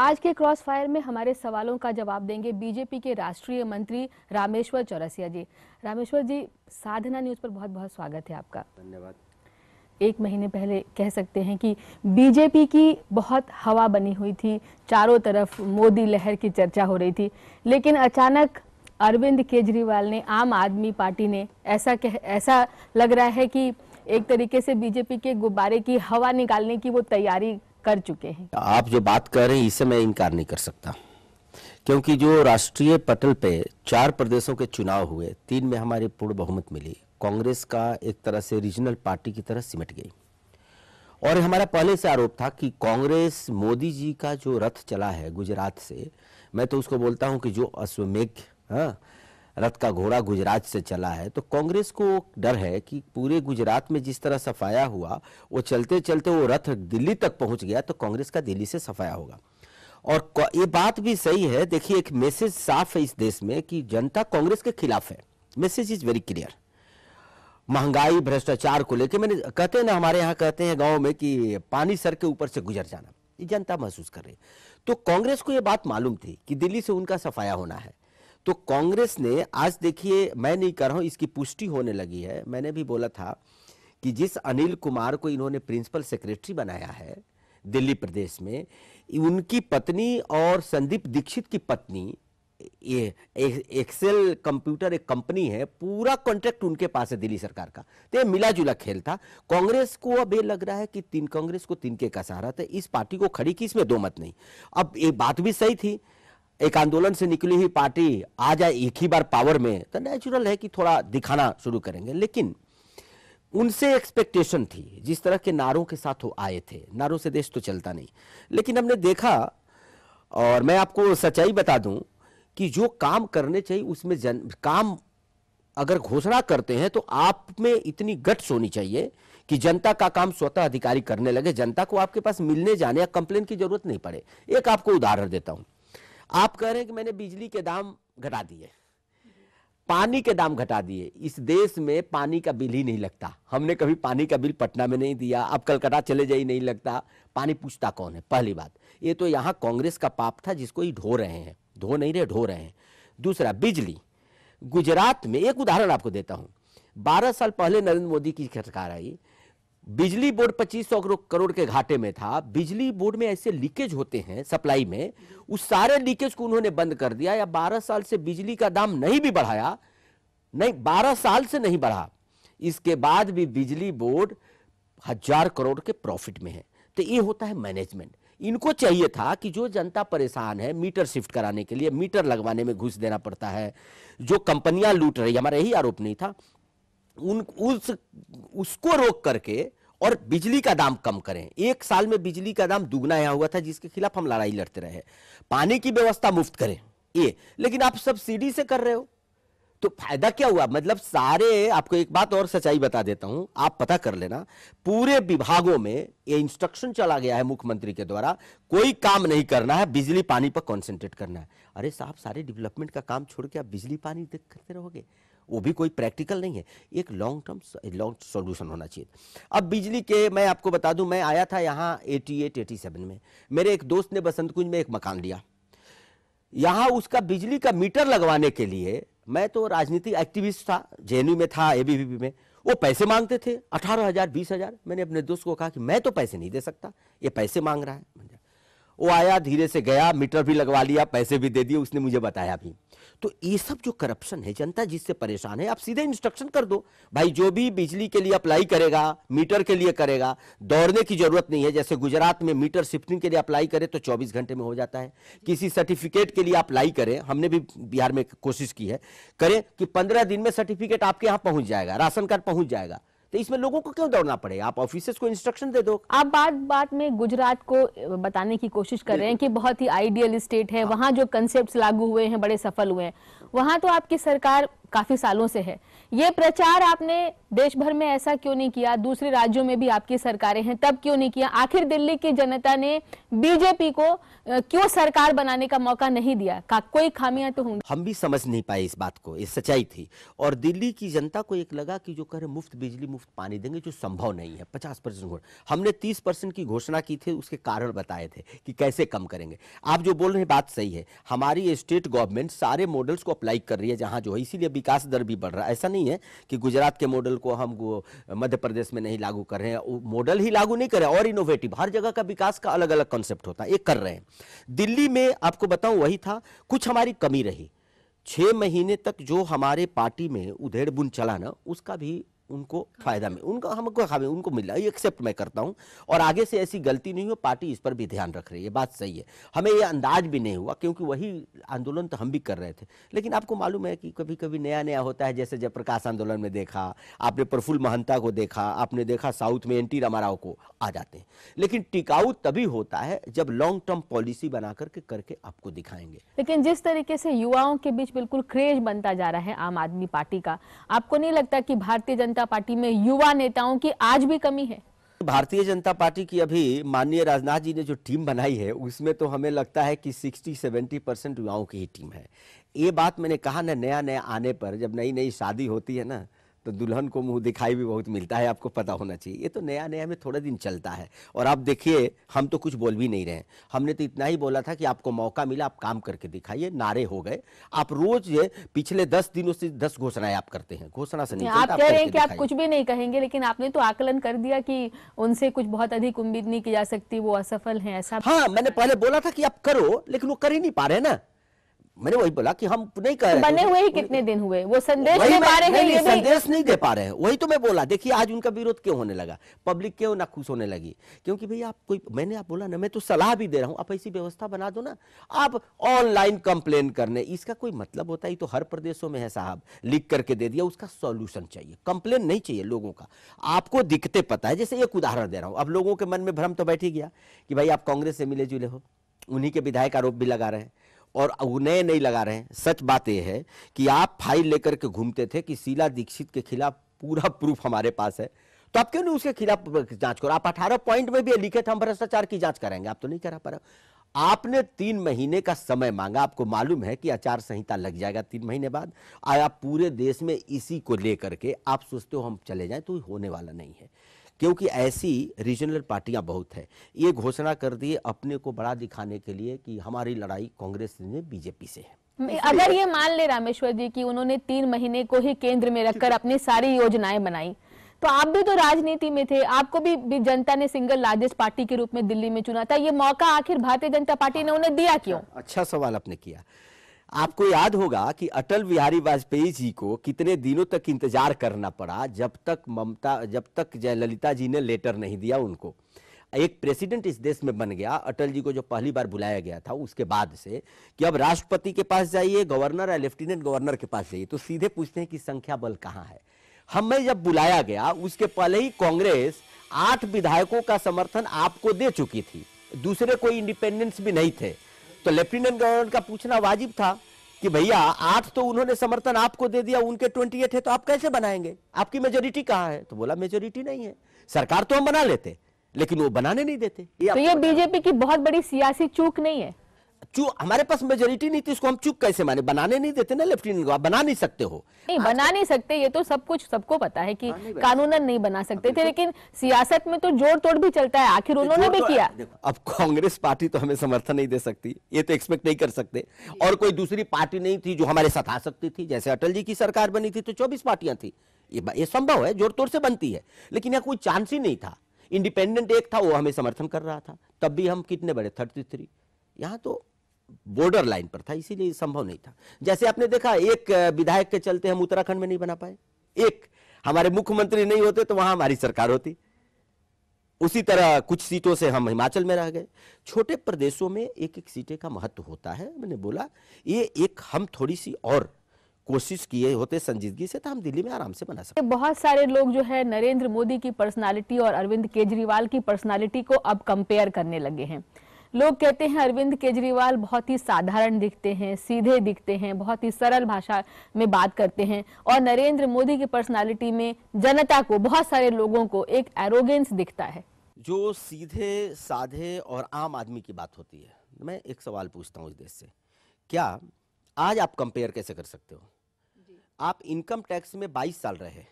आज के cross fire में हमारे सवालों का जवाब देंगे बीजेपी के राष्ट्रीय मंत्री रामेश्वर चौरसिया जी रामेश्वर जी साधना न्यूज पर बहुत बहुत स्वागत है आपका धन्यवाद एक महीने पहले कह सकते हैं कि बीजेपी की बहुत हवा बनी हुई थी चारों तरफ मोदी लहर की चर्चा हो रही थी लेकिन अचानक अरविंद केजरीवाल ने आम आदमी पार्टी ने ऐसा कह ऐसा लग रहा है कि एक तरीके से बीजेपी के गुब्बारे की हवा निकालने की वो तैयारी कर चुके हैं आप जो बात कर रहे हैं इसे मैं इनकार नहीं कर सकता क्योंकि जो राष्ट्रीय पटल पे चार प्रदेशों के चुनाव हुए तीन में हमारी पूर्ण बहुमत मिली कांग्रेस का एक तरह से रीजनल पार्टी की तरह सिमट गई और हमारा पहले से आरोप था कि कांग्रेस मोदी जी का जो रथ चला है गुजरात से मैं तो उसको बोलता हूं कि जो अश्वमेघ हाँ रथ का घोड़ा गुजरात से चला है तो कांग्रेस को डर है कि पूरे गुजरात में जिस तरह सफाया हुआ वो चलते चलते वो रथ दिल्ली तक पहुंच गया तो कांग्रेस का दिल्ली से सफाया होगा और ये बात भी सही है देखिए एक मैसेज साफ है इस देश में कि जनता कांग्रेस के खिलाफ है मैसेज इज वेरी क्लियर महंगाई भ्रष्टाचार को लेकर मैंने कहते हैं ना हमारे यहाँ कहते हैं गाँव में कि पानी सर के ऊपर से गुजर जाना ये जनता महसूस कर रही है तो कांग्रेस को ये बात मालूम थी कि दिल्ली से उनका सफाया होना है तो कांग्रेस ने आज देखिए मैं नहीं कर रहा हूं इसकी पुष्टि होने लगी है मैंने भी बोला था कि जिस अनिल कुमार को इन्होंने प्रिंसिपल सेक्रेटरी बनाया है दिल्ली प्रदेश में उनकी पत्नी और संदीप दीक्षित की पत्नी ये एक्सेल कंप्यूटर एक कंपनी है पूरा कॉन्ट्रैक्ट उनके पास है दिल्ली सरकार का तो ये मिला जुला खेल था कांग्रेस को अब ये लग रहा है कि तीन कांग्रेस को तीन का सहारा था तो इस पार्टी को खड़ी की इसमें दो मत नहीं अब ये बात भी सही थी एक आंदोलन से निकली हुई पार्टी आ जाए एक ही बार पावर में तो नेचुरल है कि थोड़ा दिखाना शुरू करेंगे लेकिन उनसे एक्सपेक्टेशन थी जिस तरह के नारों के साथ वो आए थे नारों से देश तो चलता नहीं लेकिन हमने देखा और मैं आपको सच्चाई बता दूं कि जो काम करने चाहिए उसमें जन काम अगर घोषणा करते हैं तो आप में इतनी गट्स होनी चाहिए कि जनता का काम स्वतः अधिकारी करने लगे जनता को आपके पास मिलने जाने या कंप्लेन की जरूरत नहीं पड़े एक आपको उदाहरण देता हूं आप कह रहे हैं कि मैंने बिजली के दाम घटा दिए पानी के दाम घटा दिए इस देश में पानी का बिल ही नहीं लगता हमने कभी पानी का बिल पटना में नहीं दिया अब कलकत्ता चले जाइए नहीं लगता पानी पूछता कौन है पहली बात ये तो यहाँ कांग्रेस का पाप था जिसको ये ढो रहे हैं ढो नहीं रहे ढो रहे हैं दूसरा बिजली गुजरात में एक उदाहरण आपको देता हूँ बारह साल पहले नरेंद्र मोदी की सरकार आई बिजली बोर्ड पच्चीस सौ करोड़ के घाटे में था बिजली बोर्ड में ऐसे लीकेज होते हैं सप्लाई में उस सारे लीकेज को उन्होंने बंद कर दिया या 12 साल से बिजली का दाम नहीं भी बढ़ाया नहीं 12 साल से नहीं बढ़ा इसके बाद भी बिजली बोर्ड हजार करोड़ के प्रॉफिट में है तो ये होता है मैनेजमेंट इनको चाहिए था कि जो जनता परेशान है मीटर शिफ्ट कराने के लिए मीटर लगवाने में घुस देना पड़ता है जो कंपनियां लूट रही हमारा यही आरोप नहीं था उन उस उसको रोक करके और बिजली का दाम कम करें एक साल में बिजली का दाम दुगना यहां हुआ था जिसके खिलाफ हम लड़ाई लड़ते रहे पानी की व्यवस्था मुफ्त करें ये लेकिन आप सब्सिडी से कर रहे हो तो फायदा क्या हुआ मतलब सारे आपको एक बात और सच्चाई बता देता हूं आप पता कर लेना पूरे विभागों में ये इंस्ट्रक्शन चला गया है मुख्यमंत्री के द्वारा कोई काम नहीं करना है बिजली पानी पर कॉन्सेंट्रेट करना है अरे साहब सारे डेवलपमेंट का काम छोड़ के आप बिजली पानी करते रहोगे वो भी कोई प्रैक्टिकल नहीं है एक लॉन्ग टर्म लॉन्ग सॉल्यूशन होना चाहिए अब बिजली के मैं आपको बता दूं मैं आया था यहाँ एटी एट एटी सेवन में मेरे एक दोस्त ने बसंत कुंज में एक मकान लिया यहाँ उसका बिजली का मीटर लगवाने के लिए मैं तो राजनीतिक एक्टिविस्ट था जे में था ए में वो पैसे मांगते थे अठारह हज़ार बीस हज़ार मैंने अपने दोस्त को कहा कि मैं तो पैसे नहीं दे सकता ये पैसे मांग रहा है वो आया धीरे से गया मीटर भी लगवा लिया पैसे भी दे दिए उसने मुझे बताया भी तो ये सब जो करप्शन है जनता जिससे परेशान है आप सीधे इंस्ट्रक्शन कर दो भाई जो भी बिजली के लिए अप्लाई करेगा मीटर के लिए करेगा दौड़ने की जरूरत नहीं है जैसे गुजरात में मीटर शिफ्टिंग के लिए अप्लाई करे तो 24 घंटे में हो जाता है किसी सर्टिफिकेट के लिए अप्लाई करें हमने भी बिहार में कोशिश की है करें कि पंद्रह दिन में सर्टिफिकेट आपके यहाँ पहुंच जाएगा राशन कार्ड पहुंच जाएगा तो इसमें लोगों को क्यों दौड़ना पड़े आप ऑफिस को इंस्ट्रक्शन दे दो आप बात बात में गुजरात को बताने की कोशिश कर रहे हैं कि बहुत ही आइडियल स्टेट है हाँ। वहाँ जो कंसेप्ट लागू हुए हैं बड़े सफल हुए हैं वहाँ तो आपकी सरकार काफी सालों से है ये प्रचार आपने देश भर में ऐसा क्यों नहीं किया दूसरे राज्यों में भी आपकी सरकारें हैं तब क्यों नहीं किया आखिर दिल्ली की जनता ने बीजेपी को क्यों सरकार बनाने का मौका नहीं दिया का कोई खामियां तो होंगी हम भी समझ नहीं पाए इस बात को ये सच्चाई थी और दिल्ली की जनता को एक लगा कि जो कर रहे मुफ्त बिजली मुफ्त पानी देंगे जो संभव नहीं है पचास परसेंट हमने तीस परसेंट की घोषणा की थी उसके कारण बताए थे कि कैसे कम करेंगे आप जो बोल रहे हैं बात सही है हमारी स्टेट गवर्नमेंट सारे मॉडल्स को अप्लाई कर रही है जहां जो है इसीलिए विकास दर भी बढ़ रहा है ऐसा नहीं नहीं है कि गुजरात के मॉडल को हम मध्य प्रदेश में नहीं लागू कर रहे हैं मॉडल ही लागू नहीं कर रहे और इनोवेटिव हर जगह का विकास का अलग अलग कॉन्सेप्ट होता है ये कर रहे हैं दिल्ली में आपको बताऊं वही था कुछ हमारी कमी रही छः महीने तक जो हमारे पार्टी में उधेड़ बुन चला ना उसका भी उनको हाँ। फायदा मिले उनका हमको खामी उनको मिल रहा है एक्सेप्ट मैं करता हूँ और आगे से ऐसी गलती नहीं हो पार्टी इस पर भी ध्यान रख रही है बात सही है हमें ये अंदाज भी नहीं हुआ क्योंकि वही आंदोलन तो हम भी कर रहे थे लेकिन आपको मालूम है कि कभी कभी नया नया होता है जैसे जयप्रकाश आंदोलन में देखा आपने प्रफुल्ल महंता को देखा आपने देखा साउथ में एन रामाराव को आ जाते हैं लेकिन टिकाऊ तभी होता है जब लॉन्ग टर्म पॉलिसी बना करके करके आपको दिखाएंगे लेकिन जिस तरीके से युवाओं के बीच बिल्कुल क्रेज बनता जा रहा है आम आदमी पार्टी का आपको नहीं लगता कि भारतीय जनता जनता पार्टी में युवा नेताओं की आज भी कमी है भारतीय जनता पार्टी की अभी माननीय राजनाथ जी ने जो टीम बनाई है उसमें तो हमें लगता है कि 60-70 परसेंट युवाओं की ही टीम है ये बात मैंने कहा ना नया नया आने पर जब नई नई शादी होती है ना तो दुल्हन को मुंह दिखाई भी बहुत मिलता है आपको पता होना चाहिए ये तो नया नया में थोड़ा दिन चलता है और आप देखिए हम तो कुछ बोल भी नहीं रहे हमने तो इतना ही बोला था कि आपको मौका मिला आप काम करके दिखाइए नारे हो गए आप रोज ये पिछले दस दिनों से दस घोषणाएं आप करते हैं घोषणा से नहीं आप कह रहे हैं कि आप कुछ भी नहीं कहेंगे लेकिन आपने तो आकलन कर दिया कि उनसे कुछ बहुत अधिक उम्मीद नहीं की जा सकती वो असफल है ऐसा हाँ मैंने पहले बोला था कि आप करो लेकिन वो कर ही नहीं पा रहे ना मैंने वही बोला कि हम नहीं कर रहे बने हुए ही कितने दिन हुए वो संदेश दे पा रहे हैं संदेश नहीं दे पा रहे हैं वही तो मैं बोला देखिए आज उनका विरोध क्यों होने लगा पब्लिक क्यों ना खुश होने लगी क्योंकि भाई आप कोई मैंने आप बोला ना मैं तो सलाह भी दे रहा हूँ आप ऐसी व्यवस्था बना दो ना आप ऑनलाइन कंप्लेन करने इसका कोई मतलब होता ही तो हर प्रदेशों में है साहब लिख करके दे दिया उसका सोल्यूशन चाहिए कंप्लेन नहीं चाहिए लोगों का आपको दिखते पता है जैसे एक उदाहरण दे रहा हूँ अब लोगों के मन में भ्रम तो बैठ ही गया कि भाई आप कांग्रेस से मिले जुले हो उन्हीं के विधायक आरोप भी लगा रहे हैं और उन्हें नहीं लगा रहे हैं सच बात यह है कि आप फाइल लेकर के घूमते थे कि शीला दीक्षित के खिलाफ पूरा प्रूफ हमारे पास है तो आप क्यों नहीं उसके खिलाफ जांच करो आप अठारह पॉइंट में भी लिखे थे हम भ्रष्टाचार की जांच करेंगे आप तो नहीं करा पा रहे आपने तीन महीने का समय मांगा आपको मालूम है कि आचार संहिता लग जाएगा तीन महीने बाद आया पूरे देश में इसी को लेकर के आप सोचते हो हम चले जाएं तो होने वाला नहीं है क्योंकि ऐसी रीजनल पार्टियां बहुत है ये घोषणा कर दिए अपने को बड़ा दिखाने के लिए कि हमारी लड़ाई कांग्रेस ने बीजेपी से है अगर ये मान ले रामेश्वर जी कि उन्होंने तीन महीने को ही केंद्र में रखकर अपनी सारी योजनाएं बनाई तो आप भी तो राजनीति में थे आपको भी, भी जनता ने सिंगल लार्जेस्ट पार्टी के रूप में दिल्ली में चुना था ये मौका आखिर भारतीय जनता पार्टी ने उन्हें दिया क्यों अच्छा सवाल आपने किया आपको याद होगा कि अटल बिहारी वाजपेयी जी को कितने दिनों तक इंतजार करना पड़ा जब तक ममता जब तक जयललिता जी ने लेटर नहीं दिया उनको एक प्रेसिडेंट इस देश में बन गया अटल जी को जो पहली बार बुलाया गया था उसके बाद से कि अब राष्ट्रपति के पास जाइए गवर्नर या लेफ्टिनेंट गवर्नर के पास जाइए तो सीधे पूछते हैं कि संख्या बल कहाँ है हमें जब बुलाया गया उसके पहले ही कांग्रेस आठ विधायकों का समर्थन आपको दे चुकी थी दूसरे कोई इंडिपेंडेंस भी नहीं थे तो लेफ्टिनेंट गवर्नर का पूछना वाजिब था कि भैया आठ तो उन्होंने समर्थन आपको दे दिया उनके ट्वेंटी एट है तो आप कैसे बनाएंगे आपकी मेजोरिटी कहाँ है तो बोला मेजोरिटी नहीं है सरकार तो हम बना लेते लेकिन वो बनाने नहीं देते ये तो ये बीजेपी की बहुत बड़ी सियासी चूक नहीं है हमारे पास मेजोरिटी नहीं थी इसको हम चुप कैसे माने बनाने नहीं देते ना लेफ्टिनेंट को आप बना नहीं सकते हो नहीं बना नहीं सकते ये तो सब कुछ सबको पता है कि कानूनन नहीं बना सकते थे तो- लेकिन सियासत में तो जोड़ तोड़ भी चलता है आखिर उन्होंने भी किया अब कांग्रेस पार्टी तो हमें समर्थन नहीं दे सकती ये तो एक्सपेक्ट नहीं कर सकते और तो- कोई दूसरी पार्टी नहीं थी जो हमारे साथ आ सकती थी जैसे अटल जी की सरकार बनी थी तो चौबीस पार्टियां थी ये संभव है जोड़ तोड़ से बनती है लेकिन यहाँ कोई चांस ही नहीं था इंडिपेंडेंट एक था वो हमें समर्थन कर रहा था तब भी हम कितने बड़े थर्टी थ्री यहाँ तो बॉर्डर लाइन पर था इसीलिए संभव नहीं था जैसे आपने देखा एक विधायक के चलते हम उत्तराखंड में नहीं बना पाए एक हमारे मुख्यमंत्री नहीं होते तो वहां हमारी सरकार होती उसी तरह कुछ सीटों से हम हिमाचल में रह गए छोटे प्रदेशों में एक एक सीटें का महत्व होता है मैंने बोला ये एक हम थोड़ी सी और कोशिश किए होते संजीदगी से तो हम दिल्ली में आराम से बना सकते बहुत सारे लोग जो है नरेंद्र मोदी की पर्सनालिटी और अरविंद केजरीवाल की पर्सनालिटी को अब कंपेयर करने लगे हैं लोग कहते हैं अरविंद केजरीवाल बहुत ही साधारण दिखते हैं सीधे दिखते हैं बहुत ही सरल भाषा में बात करते हैं और नरेंद्र मोदी की पर्सनालिटी में जनता को बहुत सारे लोगों को एक एरोगेंस दिखता है जो सीधे साधे और आम आदमी की बात होती है मैं एक सवाल पूछता हूँ इस देश से क्या आज आप कंपेयर कैसे कर सकते हो आप इनकम टैक्स में 22 साल रहे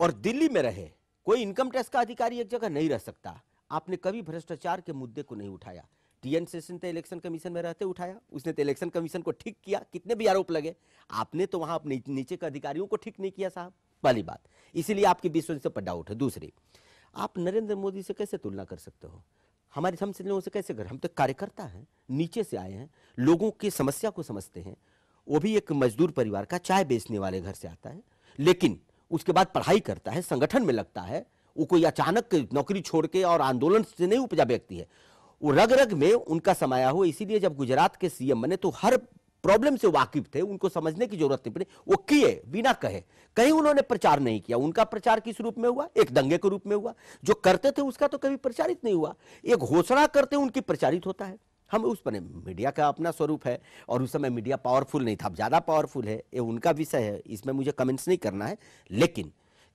और दिल्ली में रहे कोई इनकम टैक्स का अधिकारी एक जगह नहीं रह सकता आपने कभी भ्रष्टाचार के मुद्दे को नहीं उठाया टीएन सेशन तो इलेक्शन कमीशन में रहते उठाया उसने तो इलेक्शन कमीशन को ठीक किया कितने भी आरोप लगे आपने तो वहां अपने नीचे के अधिकारियों को ठीक नहीं किया साहब पहली बात इसीलिए आपकी विश्वसनीयता पर डाउट है दूसरी आप नरेंद्र मोदी से कैसे तुलना कर सकते हो हमारे हम से लोगों से कैसे कर हम तो कार्यकर्ता हैं नीचे से आए हैं लोगों की समस्या को समझते हैं वो भी एक मजदूर परिवार का चाय बेचने वाले घर से आता है लेकिन उसके बाद पढ़ाई करता है संगठन में लगता है वो कोई अचानक नौकरी छोड़ के और आंदोलन से नहीं उपजा व्यक्ति है वो रग रग में उनका समाया हुआ इसीलिए जब गुजरात के सीएम बने तो हर प्रॉब्लम से वाकिफ थे उनको समझने की जरूरत नहीं पड़ी वो किए बिना कहे कहीं उन्होंने प्रचार नहीं किया उनका प्रचार किस रूप में हुआ एक दंगे के रूप में हुआ जो करते थे उसका तो कभी प्रचारित नहीं हुआ ये घोषणा करते उनकी प्रचारित होता है हम उस पर मीडिया का अपना स्वरूप है और उस समय मीडिया पावरफुल नहीं था अब ज़्यादा पावरफुल है ये उनका विषय है इसमें मुझे कमेंट्स नहीं करना है लेकिन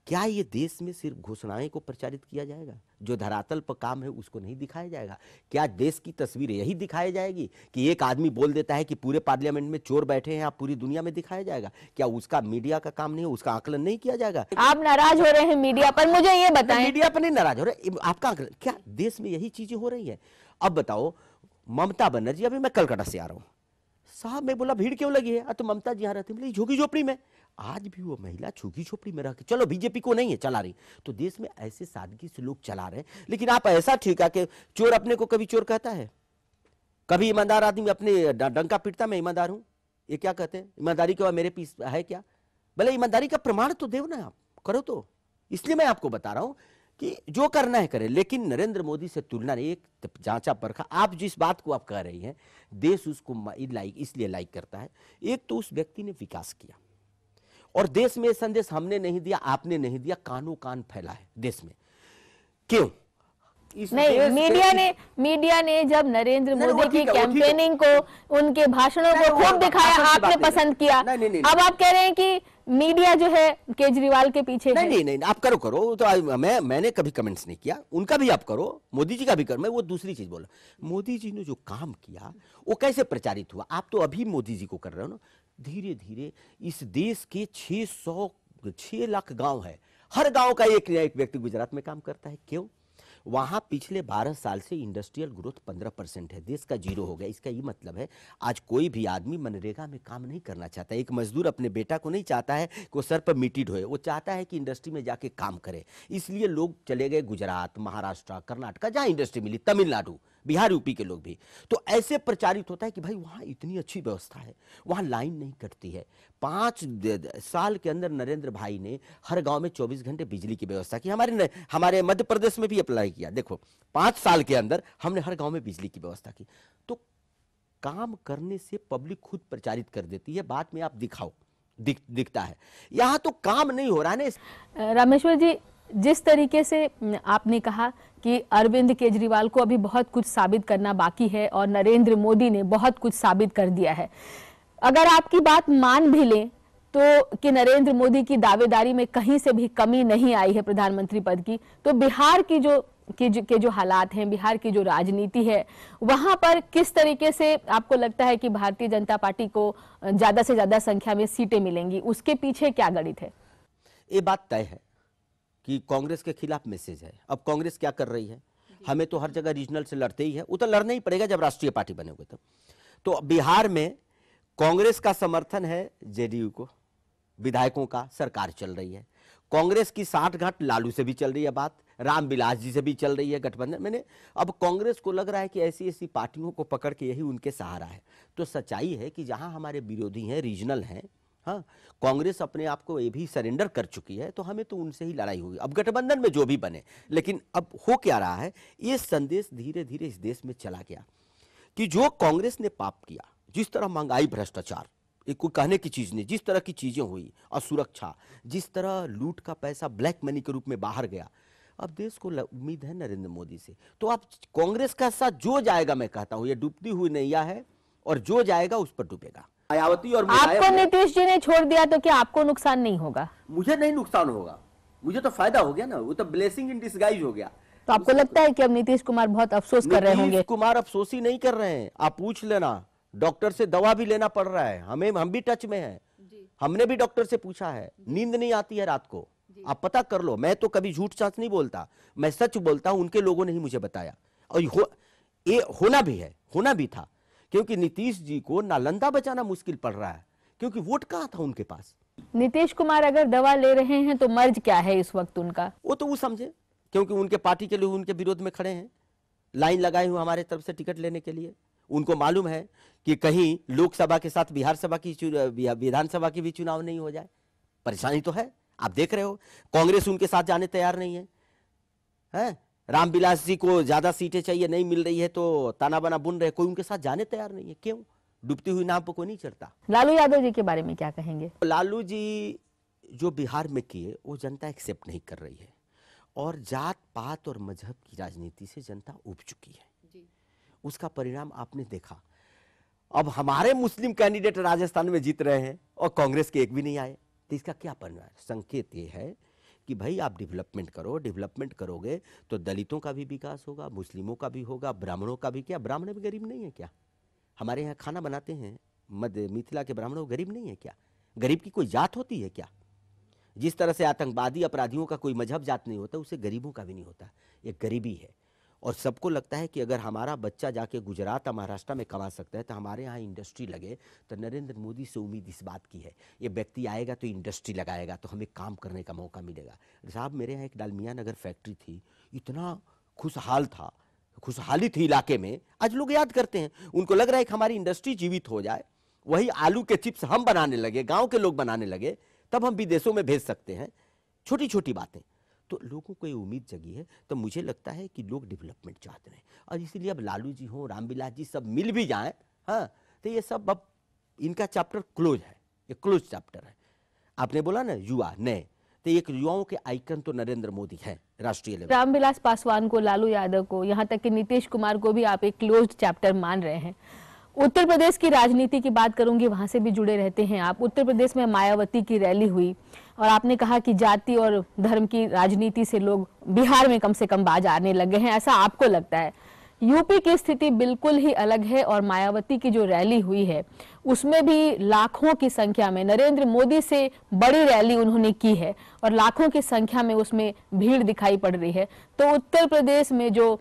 क्या ये देश में सिर्फ घोषणाएं को प्रचारित किया जाएगा जो धरातल पर काम है उसको नहीं दिखाया जाएगा क्या देश की तस्वीर यही दिखाई जाएगी कि एक आदमी बोल देता है कि पूरे पार्लियामेंट में चोर बैठे हैं आप पूरी दुनिया में दिखाया जाएगा क्या उसका मीडिया का काम नहीं है उसका आकलन नहीं किया जाएगा आप नाराज हो रहे हैं मीडिया पर मुझे ये बताएं मीडिया पर नहीं नाराज हो रहे आपका आकलन क्या देश में यही चीजें हो रही है अब बताओ ममता बनर्जी अभी मैं कलकत्ता से आ रहा हूँ साहब मैं बोला भीड़ क्यों लगी है तो ममता जी यहाँ रहती बोले झुगी झोपड़ी में आज भी वो महिला झुगी झोपड़ी में रह के चलो बीजेपी को नहीं है चला रही तो देश में ऐसे सादगी से लोग चला रहे हैं लेकिन आप ऐसा ठीक है कि चोर अपने को कभी चोर कहता है कभी ईमानदार आदमी अपने डंका पीटता मैं ईमानदार हूँ ये क्या कहते हैं ईमानदारी के बाद मेरे पीस है क्या भले ईमानदारी का प्रमाण तो देव ना आप करो तो इसलिए मैं आपको बता रहा हूँ कि जो करना है करें लेकिन नरेंद्र मोदी से तुलना नहीं एक जांचा परखा आप जिस बात को आप कह रही हैं देश उसको लाइक इसलिए लाइक करता है एक तो उस व्यक्ति ने विकास किया और देश में संदेश हमने नहीं दिया आपने नहीं दिया कानों कान फैला है देश में क्यों नहीं मीडिया ने मीडिया ने जब नरेंद्र मोदी की कैंपेनिंग को उनके भाषणों को खूब दिखाया आपने पसंद किया अब आप कह रहे हैं कि मीडिया जो है केजरीवाल के पीछे नहीं नहीं नहीं आप करो करो तो मैं मैंने कभी कमेंट्स नहीं किया उनका भी आप करो मोदी जी का भी करो मैं वो दूसरी चीज बोला मोदी जी ने जो काम किया वो कैसे प्रचारित हुआ आप तो अभी मोदी जी को कर रहे हो ना धीरे धीरे इस देश के सौ छह लाख गांव है हर गांव का एक न एक व्यक्ति गुजरात में काम करता है क्यों वहाँ पिछले 12 साल से इंडस्ट्रियल ग्रोथ 15 परसेंट है देश का जीरो हो गया इसका ये मतलब है आज कोई भी आदमी मनरेगा में काम नहीं करना चाहता एक मजदूर अपने बेटा को नहीं चाहता है कि वो सर पर मिट्टी ढोए वो चाहता है कि इंडस्ट्री में जाके काम करे इसलिए लोग चले गए गुजरात महाराष्ट्र कर्नाटका जहाँ इंडस्ट्री मिली तमिलनाडु बिहार यूपी के लोग भी तो ऐसे प्रचारित होता है कि भाई वहाँ इतनी अच्छी व्यवस्था है वहाँ लाइन नहीं कटती है पाँच साल के अंदर नरेंद्र भाई ने हर गांव में चौबीस घंटे बिजली की व्यवस्था की हमारे हमारे मध्य प्रदेश में भी अप्लाई किया देखो पाँच साल के अंदर हमने हर गाँव में बिजली की व्यवस्था की तो काम करने से पब्लिक खुद प्रचारित कर देती है बाद में आप दिखाओ दिख, दिखता है यहाँ तो काम नहीं हो रहा है ना रामेश्वर जी जिस तरीके से आपने कहा कि अरविंद केजरीवाल को अभी बहुत कुछ साबित करना बाकी है और नरेंद्र मोदी ने बहुत कुछ साबित कर दिया है अगर आपकी बात मान भी लें तो कि नरेंद्र मोदी की दावेदारी में कहीं से भी कमी नहीं आई है प्रधानमंत्री पद की तो बिहार की जो की जो, के जो हालात हैं बिहार की जो राजनीति है वहां पर किस तरीके से आपको लगता है कि भारतीय जनता पार्टी को ज्यादा से ज्यादा संख्या में सीटें मिलेंगी उसके पीछे क्या गणित है ये बात तय है कि कांग्रेस के खिलाफ मैसेज है अब कांग्रेस क्या कर रही है हमें तो हर जगह रीजनल से लड़ते ही है वो तो लड़ना ही पड़ेगा जब राष्ट्रीय पार्टी बने हुए तो। तब तो बिहार में कांग्रेस का समर्थन है जेडीयू को विधायकों का सरकार चल रही है कांग्रेस की साठ घाट लालू से भी चल रही है बात रामविलास जी से भी चल रही है गठबंधन मैंने अब कांग्रेस को लग रहा है कि ऐसी ऐसी पार्टियों को पकड़ के यही उनके सहारा है तो सच्चाई है कि जहाँ हमारे विरोधी हैं रीजनल हैं हाँ कांग्रेस अपने आप को ये भी सरेंडर कर चुकी है तो हमें तो उनसे ही लड़ाई होगी अब गठबंधन में जो भी बने लेकिन अब हो क्या रहा है ये संदेश धीरे धीरे इस देश में चला गया कि जो कांग्रेस ने पाप किया जिस तरह महंगाई भ्रष्टाचार ये कोई कहने की चीज़ नहीं जिस तरह की चीज़ें हुई असुरक्षा जिस तरह लूट का पैसा ब्लैक मनी के रूप में बाहर गया अब देश को उम्मीद है नरेंद्र मोदी से तो आप कांग्रेस का साथ जो जाएगा मैं कहता हूं ये डूबती हुई नैया है और जो जाएगा उस पर डूबेगा मायावती और आपको नीतीश जी ने छोड़ दिया तो क्या आपको नुकसान नहीं होगा मुझे नहीं नुकसान होगा मुझे तो फायदा हो गया ना वो तो ब्लेसिंग इन डिस्गाइज हो गया तो आपको लगता है कि अब नीतीश कुमार बहुत अफसोस कर रहे होंगे नीतीश कुमार अफसोस ही नहीं कर रहे हैं आप पूछ लेना डॉक्टर से दवा भी लेना पड़ रहा है हमें हम भी टच में हैं हमने भी डॉक्टर से पूछा है नींद नहीं आती है रात को आप पता कर लो मैं तो कभी झूठ सांस नहीं बोलता मैं सच बोलता हूं उनके लोगों ने ही मुझे बताया और हो, ए, होना भी है होना भी था क्योंकि नीतीश जी को नालंदा बचाना मुश्किल पड़ रहा है क्योंकि वोट कहाँ था उनके पास नीतीश कुमार अगर दवा ले रहे हैं तो मर्ज क्या है इस वक्त उनका वो तो वो समझे क्योंकि उनके पार्टी के लोग उनके विरोध में खड़े हैं लाइन लगाए हुए हमारे तरफ से टिकट लेने के लिए उनको मालूम है कि कहीं लोकसभा के साथ बिहार सभा की विधानसभा की भी चुनाव नहीं हो जाए परेशानी तो है आप देख रहे हो कांग्रेस उनके साथ जाने तैयार नहीं है है? रामविलास जी को ज्यादा सीटें चाहिए नहीं मिल रही है तो ताना बना बुन रहे कोई उनके साथ जाने तैयार नहीं है क्यों डूबती हुई नाव पर कोई नहीं चढ़ता लालू यादव जी के बारे में क्या कहेंगे लालू जी जो बिहार में किए वो जनता एक्सेप्ट नहीं कर रही है और जात पात और मजहब की राजनीति से जनता उब चुकी है जी। उसका परिणाम आपने देखा अब हमारे मुस्लिम कैंडिडेट राजस्थान में जीत रहे हैं और कांग्रेस के एक भी नहीं आए तो इसका क्या परिणाम संकेत ये है कि भाई आप डेवलपमेंट करो डेवलपमेंट करोगे तो दलितों का भी विकास होगा मुस्लिमों का भी होगा ब्राह्मणों का भी क्या ब्राह्मण भी गरीब नहीं है क्या हमारे यहाँ खाना बनाते हैं मध्य मिथिला के ब्राह्मणों गरीब नहीं है क्या गरीब की कोई जात होती है क्या जिस तरह से आतंकवादी अपराधियों का कोई मजहब जात नहीं होता उसे गरीबों का भी नहीं होता ये गरीबी है और सबको लगता है कि अगर हमारा बच्चा जाके गुजरात या महाराष्ट्र में कमा सकता है तो हमारे यहाँ इंडस्ट्री लगे तो नरेंद्र मोदी से उम्मीद इस बात की है ये व्यक्ति आएगा तो इंडस्ट्री लगाएगा तो हमें काम करने का मौका मिलेगा साहब मेरे यहाँ एक डालमिया नगर फैक्ट्री थी इतना खुशहाल था खुशहाली थी इलाके में आज लोग याद करते हैं उनको लग रहा है कि हमारी इंडस्ट्री जीवित हो जाए वही आलू के चिप्स हम बनाने लगे गांव के लोग बनाने लगे तब हम विदेशों में भेज सकते हैं छोटी छोटी बातें तो लोगों को ये उम्मीद जगी है तो मुझे लगता है कि लोग डेवलपमेंट चाहते हैं और इसीलिए अब लालू जी हों रामविलास जी सब मिल भी जाएं हाँ तो ये सब अब इनका चैप्टर क्लोज है ये क्लोज चैप्टर है आपने बोला ना युवा नए तो एक युवाओं के आइकन तो नरेंद्र मोदी है राष्ट्रीय लेवल रामविलास पासवान को लालू यादव को यहाँ तक कि नीतीश कुमार को भी आप एक क्लोज चैप्टर मान रहे हैं उत्तर प्रदेश की राजनीति की बात करूंगी वहां से भी जुड़े रहते हैं आप उत्तर प्रदेश में मायावती की रैली हुई और आपने कहा कि जाति और धर्म की राजनीति से लोग बिहार में कम से कम बाज आने लगे हैं ऐसा आपको लगता है यूपी की स्थिति बिल्कुल ही अलग है और मायावती की जो रैली हुई है उसमें भी लाखों की संख्या में नरेंद्र मोदी से बड़ी रैली उन्होंने की है और लाखों की संख्या में उसमें भीड़ दिखाई पड़ रही है तो उत्तर प्रदेश में जो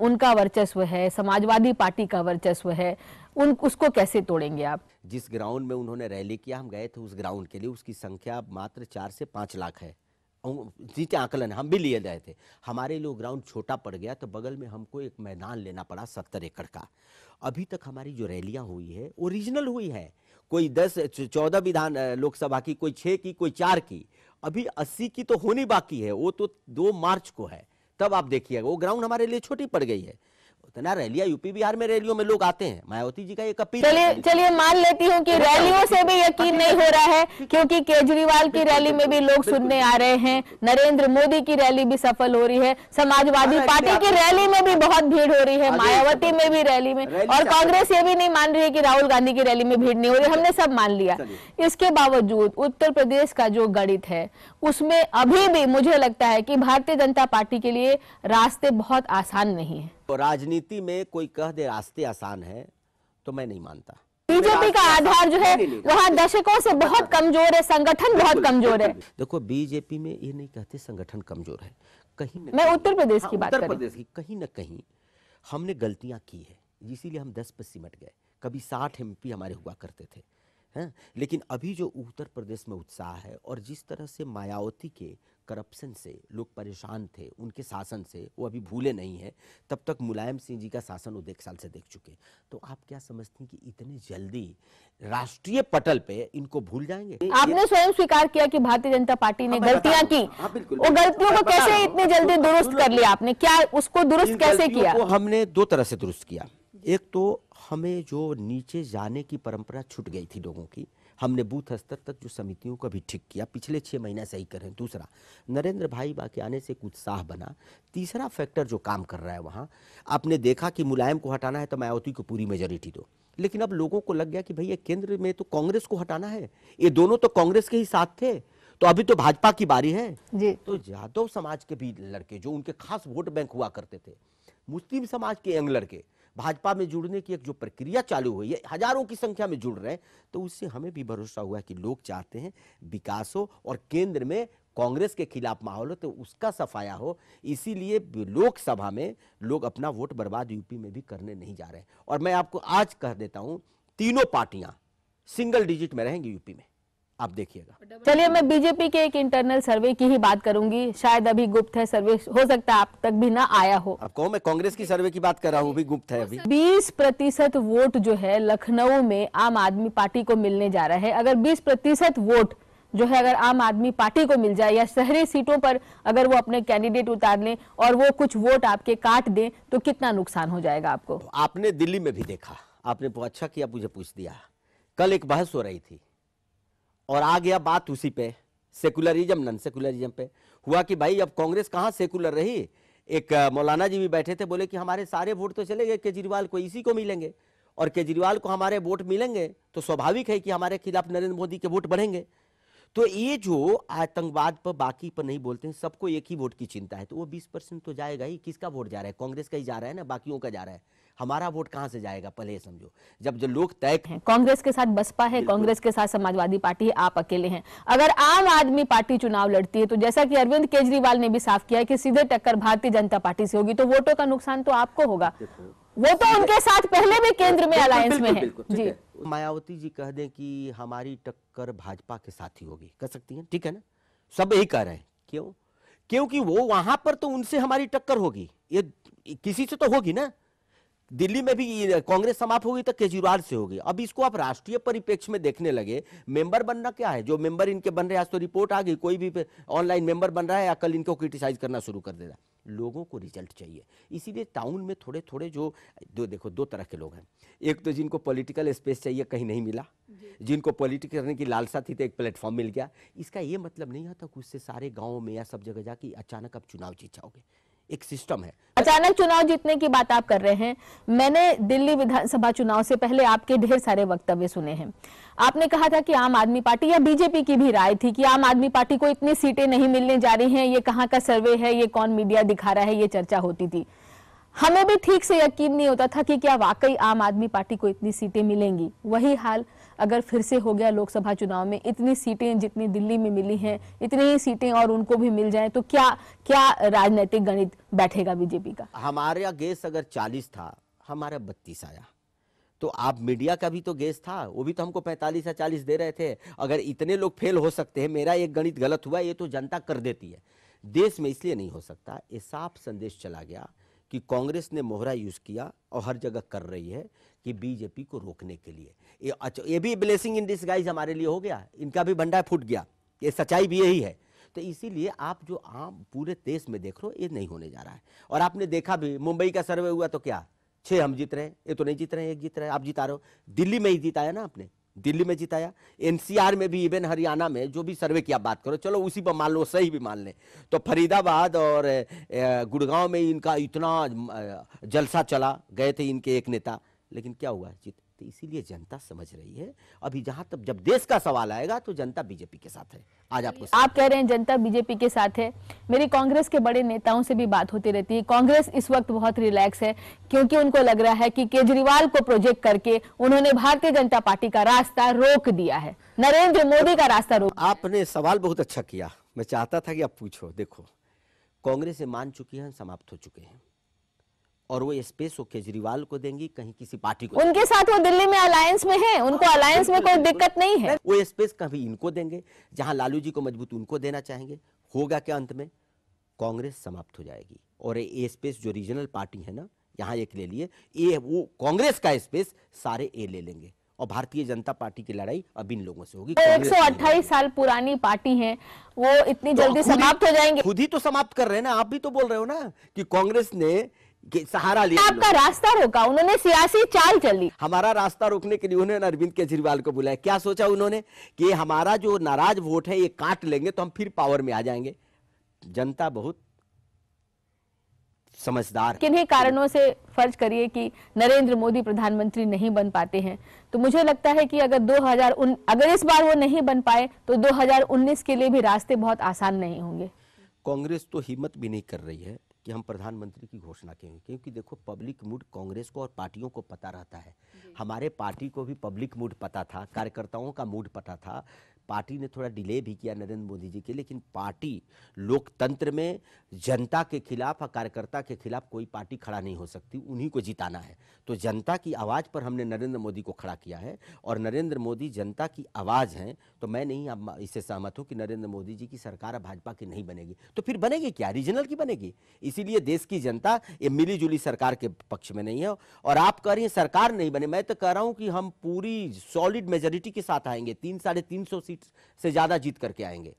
उनका वर्चस्व है समाजवादी पार्टी का वर्चस्व है उन उसको कैसे तोड़ेंगे आप जिस ग्राउंड में उन्होंने रैली किया हम गए थे उस ग्राउंड के लिए उसकी संख्या मात्र चार से पाँच लाख है जीते आकलन हम भी लिए गए थे हमारे लिए ग्राउंड छोटा पड़ गया तो बगल में हमको एक मैदान लेना पड़ा सत्तर एकड़ का अभी तक हमारी जो रैलियाँ हुई है वो रीजनल हुई है कोई दस चौदह विधान लोकसभा की कोई छः की कोई चार की अभी अस्सी की तो होनी बाकी है वो तो दो मार्च को है तब आप देखिएगा वो ग्राउंड हमारे लिए छोटी पड़ गई है सकते ना रैलियां यूपी बिहार में रैलियों में लोग आते हैं मायावती जी का एक अपील चलिए चलिए मान लेती हूँ कि अच्छा, रैलियों से भी यकीन नहीं हो रहा है क्योंकि केजरीवाल की रैली में भी लोग सुनने आ रहे हैं नरेंद्र मोदी की रैली भी सफल हो रही है समाजवादी पार्टी की रैली में भी बहुत भीड़ हो रही है मायावती में भी रैली में और कांग्रेस ये भी नहीं मान रही है की राहुल गांधी की रैली में भीड़ नहीं हो रही हमने सब मान लिया इसके बावजूद उत्तर प्रदेश का जो गणित है उसमें अभी भी मुझे लगता है की भारतीय जनता पार्टी के लिए रास्ते बहुत आसान नहीं है तो राजनीति में कोई कह दे रास्ते आसान है तो मैं नहीं मानता बीजेपी का आधार जो है वहाँ दशकों से बहुत कमजोर है संगठन बहुत कमजोर है देखो बीजेपी में ये नहीं कहते संगठन कमजोर है कहीं मैं उत्तर प्रदेश की हाँ, बात उत्तर प्रदेश की कहीं ना कहीं हमने गलतियां की है इसीलिए हम दस पर सिमट गए कभी साठ एमपी हमारे हुआ करते थे हैं लेकिन अभी जो उत्तर प्रदेश में उत्साह है और जिस तरह से मायावती के करप्शन से लोग परेशान थे उनके शासन से वो अभी भूले नहीं है तब तक मुलायम सिंह जी का शासन वो देख साल से देख चुके तो आप क्या समझते हैं कि इतने जल्दी राष्ट्रीय पटल पे इनको भूल जाएंगे आपने स्वयं स्वीकार किया कि भारतीय जनता पार्टी ने हाँ, गलतियां की हाँ, वो गलतियों को कैसे इतनी जल्दी तो दुरुस्त कर लिया आपने क्या उसको दुरुस्त कैसे किया हमने दो तरह से दुरुस्त किया एक तो हमें जो नीचे जाने की परंपरा छूट गई थी लोगों की हमने बूथ स्तर तक जो समितियों को भी ठीक किया पिछले छः महीना सही करें दूसरा नरेंद्र भाई बाकी आने से कुछ साह बना तीसरा फैक्टर जो काम कर रहा है वहाँ आपने देखा कि मुलायम को हटाना है तो मायावती को पूरी मेजोरिटी दो लेकिन अब लोगों को लग गया कि भैया केंद्र में तो कांग्रेस को हटाना है ये दोनों तो कांग्रेस के ही साथ थे तो अभी तो भाजपा की बारी है जी। तो यादव समाज के भी लड़के जो उनके खास वोट बैंक हुआ करते थे मुस्लिम समाज के यंग लड़के भाजपा में जुड़ने की एक जो प्रक्रिया चालू हुई है हजारों की संख्या में जुड़ रहे हैं तो उससे हमें भी भरोसा हुआ कि लोग चाहते हैं विकास हो और केंद्र में कांग्रेस के खिलाफ माहौल हो तो उसका सफाया हो इसीलिए लोकसभा में लोग अपना वोट बर्बाद यूपी में भी करने नहीं जा रहे और मैं आपको आज कह देता हूं तीनों पार्टियां सिंगल डिजिट में रहेंगी यूपी में आप देखिएगा चलिए मैं बीजेपी के एक इंटरनल सर्वे की ही बात करूंगी शायद अभी गुप्त है सर्वे हो सकता है आप तक भी ना आया हो आपको मैं कांग्रेस की सर्वे की बात कर रहा हूँ गुप्त है अभी बीस प्रतिशत वोट जो है लखनऊ में आम आदमी पार्टी को मिलने जा रहा है अगर बीस प्रतिशत वोट जो है अगर आम आदमी पार्टी को मिल जाए या शहरी सीटों पर अगर वो अपने कैंडिडेट उतार लें और वो कुछ वोट आपके काट दें तो कितना नुकसान हो जाएगा आपको तो आपने दिल्ली में भी देखा आपने अच्छा किया मुझे पूछ दिया कल एक बहस हो रही थी और आ गया बात उसी पे सेकुलरिज्म नन सेकुलरिज्म पे हुआ कि भाई अब कांग्रेस कहाँ सेकुलर रही एक मौलाना जी भी बैठे थे बोले कि हमारे सारे वोट तो चले गए केजरीवाल को इसी को मिलेंगे और केजरीवाल को हमारे वोट मिलेंगे तो स्वाभाविक है कि हमारे खिलाफ नरेंद्र मोदी के वोट बढ़ेंगे तो ये जो आतंकवाद पर बाकी पर नहीं बोलते हैं सबको एक ही वोट की चिंता है तो वो बीस परसेंट तो जाएगा ही किसका वोट जा रहा है कांग्रेस का ही जा रहा है ना बाकियों का जा रहा है हमारा वोट कहाँ से जाएगा पहले समझो जब जो लोग तय हैं कांग्रेस के साथ बसपा है कांग्रेस के साथ समाजवादी पार्टी है आप अकेले हैं अगर आम आदमी पार्टी चुनाव लड़ती है तो जैसा कि अरविंद केजरीवाल ने भी साफ किया है कि सीधे टक्कर भारतीय जनता पार्टी से होगी तो वोटों का नुकसान तो आपको होगा वो तो उनके साथ पहले भी केंद्र में अलायंस में है जी मायावती जी कह दें कि हमारी टक्कर भाजपा के साथ ही होगी कह सकती हैं ठीक है ना सब यही कह रहे हैं क्यों क्योंकि वो वहां पर तो उनसे हमारी टक्कर होगी ये किसी से तो होगी ना दिल्ली में भी कांग्रेस समाप्त होगी तो केजरीवाल से होगी अब इसको आप राष्ट्रीय परिप्रेक्ष्य में देखने लगे मेंबर बनना क्या है जो मेंबर इनके बन रहे आज तो रिपोर्ट आ गई कोई भी ऑनलाइन मेंबर बन रहा है या कल इनको क्रिटिसाइज करना शुरू कर दे रहा है लोगों को रिजल्ट चाहिए इसीलिए टाउन में थोड़े थोड़े जो दो देखो दो तरह के लोग हैं एक तो जिनको पॉलिटिकल स्पेस चाहिए कहीं नहीं मिला जिनको पॉलिटिक करने की लालसा थी तो एक प्लेटफॉर्म मिल गया इसका ये मतलब नहीं होता कि उससे सारे गाँव में या सब जगह जाके अचानक अब चुनाव जीत जाओगे एक सिस्टम है अचानक चुनाव जीतने की बात आप कर रहे हैं मैंने दिल्ली विधानसभा चुनाव से पहले आपके ढेर सारे वक्तव्य सुने हैं आपने कहा था कि आम आदमी पार्टी या बीजेपी की भी राय थी कि आम आदमी पार्टी को इतनी सीटें नहीं मिलने जा रही हैं ये कहाँ का सर्वे है ये कौन मीडिया दिखा रहा है ये चर्चा होती थी हमें भी ठीक से यकीन नहीं होता था कि क्या वाकई आम आदमी पार्टी को इतनी सीटें मिलेंगी वही हाल अगर फिर से हो गया लोकसभा चुनाव में इतनी सीटें जितनी दिल्ली में मिली हैं इतनी ही सीटें और उनको भी मिल जाए तो क्या क्या राजनीतिक गणित बैठेगा बीजेपी का हमारा गेस अगर चालीस था हमारा बत्तीस आया तो आप मीडिया का भी तो गेस था वो भी तो हमको 45 या 40 दे रहे थे अगर इतने लोग फेल हो सकते हैं मेरा एक गणित गलत हुआ ये तो जनता कर देती है देश में इसलिए नहीं हो सकता ये साफ संदेश चला गया कि कांग्रेस ने मोहरा यूज़ किया और हर जगह कर रही है कि बीजेपी को रोकने के लिए ये अच्छा ये भी ब्लेसिंग इन गाइज हमारे लिए हो गया इनका भी भंडा फूट गया ये सच्चाई भी यही है तो इसीलिए आप जो आम पूरे देश में देख रहे हो ये नहीं होने जा रहा है और आपने देखा भी मुंबई का सर्वे हुआ तो क्या छः हम जीत रहे हैं ये तो नहीं जीत रहे हैं एक जीत रहे हैं आप जीता रहे हो दिल्ली में ही जीताया ना आपने दिल्ली में जिताया एनसीआर में भी इवन हरियाणा में जो भी सर्वे की आप बात करो चलो उसी पर मान लो सही भी मान लें तो फरीदाबाद और गुड़गांव में इनका इतना जलसा चला गए थे इनके एक नेता लेकिन क्या हुआ जीत तो इसीलिए जनता समझ रही है अभी जहां तक जब देश का सवाल आएगा तो जनता बीजेपी के साथ है आज आपको आप कह रहे हैं जनता बीजेपी के साथ है मेरी कांग्रेस के बड़े नेताओं से भी बात होती रहती है कांग्रेस इस वक्त बहुत रिलैक्स है क्योंकि उनको लग रहा है कि केजरीवाल को प्रोजेक्ट करके उन्होंने भारतीय जनता पार्टी का रास्ता रोक दिया है नरेंद्र मोदी का रास्ता रोक आपने सवाल बहुत अच्छा किया मैं चाहता था कि आप पूछो देखो कांग्रेस ये मान चुकी है समाप्त हो चुके हैं और वो स्पेस वो केजरीवाल को देंगी कहीं किसी पार्टी को उनके साथ वो दिल्ली में अलायंस में है उनको अलायंस हाँ, में कोई दिक्कत नहीं है वो स्पेस कभी इनको देंगे जहां लालू जी को मजबूत उनको देना चाहेंगे होगा क्या अंत में कांग्रेस समाप्त हो जाएगी और ये स्पेस जो रीजनल पार्टी है ना यहाँ एक ले लिए ये वो कांग्रेस का स्पेस सारे ए ले लेंगे और भारतीय जनता पार्टी की लड़ाई अब इन लोगों से होगी एक सौ अट्ठाईस साल पुरानी पार्टी है वो इतनी तो जल्दी समाप्त हो जाएंगे खुद ही तो समाप्त कर रहे हैं ना आप भी तो बोल रहे हो ना कि कांग्रेस ने सहारा लिया आपका रास्ता रोका उन्होंने सियासी चाल चली हमारा रास्ता रोकने के लिए उन्होंने अरविंद केजरीवाल को बुलाया क्या सोचा उन्होंने कि हमारा जो नाराज वोट है ये काट लेंगे तो हम फिर पावर में आ जाएंगे जनता बहुत समझदार किन्हीं कारणों से फर्ज करिए कि नरेंद्र मोदी प्रधानमंत्री नहीं बन पाते हैं तो मुझे लगता है कि अगर 2000 अगर इस बार वो नहीं बन पाए तो 2019 के लिए भी रास्ते बहुत आसान नहीं होंगे कांग्रेस तो हिम्मत भी नहीं कर रही है कि हम प्रधानमंत्री की घोषणा करें क्योंकि देखो पब्लिक मूड कांग्रेस को और पार्टियों को पता रहता है हमारे पार्टी को भी पब्लिक मूड पता था कार्यकर्ताओं का मूड पता था पार्टी ने थोड़ा डिले भी किया नरेंद्र मोदी जी के लेकिन पार्टी लोकतंत्र में जनता के खिलाफ और कार्यकर्ता के खिलाफ कोई पार्टी खड़ा नहीं हो सकती उन्हीं को जिताना है तो जनता की आवाज़ पर हमने नरेंद्र मोदी को खड़ा किया है और नरेंद्र मोदी जनता की आवाज़ हैं तो मैं नहीं अब इससे सहमत हूँ कि नरेंद्र मोदी जी की सरकार भाजपा की नहीं बनेगी तो फिर बनेगी क्या रीजनल की बनेगी इसीलिए देश की जनता ये मिलीजुली सरकार के पक्ष में नहीं है और आप कह रही हैं सरकार नहीं बने मैं तो कह रहा हूँ कि हम पूरी सॉलिड मेजोरिटी के साथ आएंगे तीन साढ़े तीन सौ सीट सीट से ज्यादा जीत करके आएंगे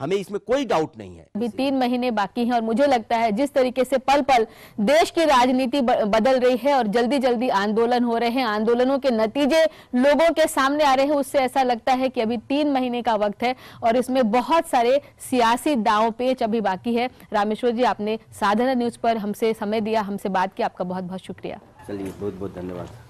हमें इसमें कोई डाउट नहीं है अभी तीन महीने बाकी हैं और मुझे लगता है जिस तरीके से पल पल देश की राजनीति बदल रही है और जल्दी जल्दी आंदोलन हो रहे हैं आंदोलनों के नतीजे लोगों के सामने आ रहे हैं उससे ऐसा लगता है कि अभी तीन महीने का वक्त है और इसमें बहुत सारे सियासी दाव पेच अभी बाकी है रामेश्वर जी आपने साधना न्यूज पर हमसे समय दिया हमसे बात की आपका बहुत बहुत शुक्रिया चलिए बहुत बहुत धन्यवाद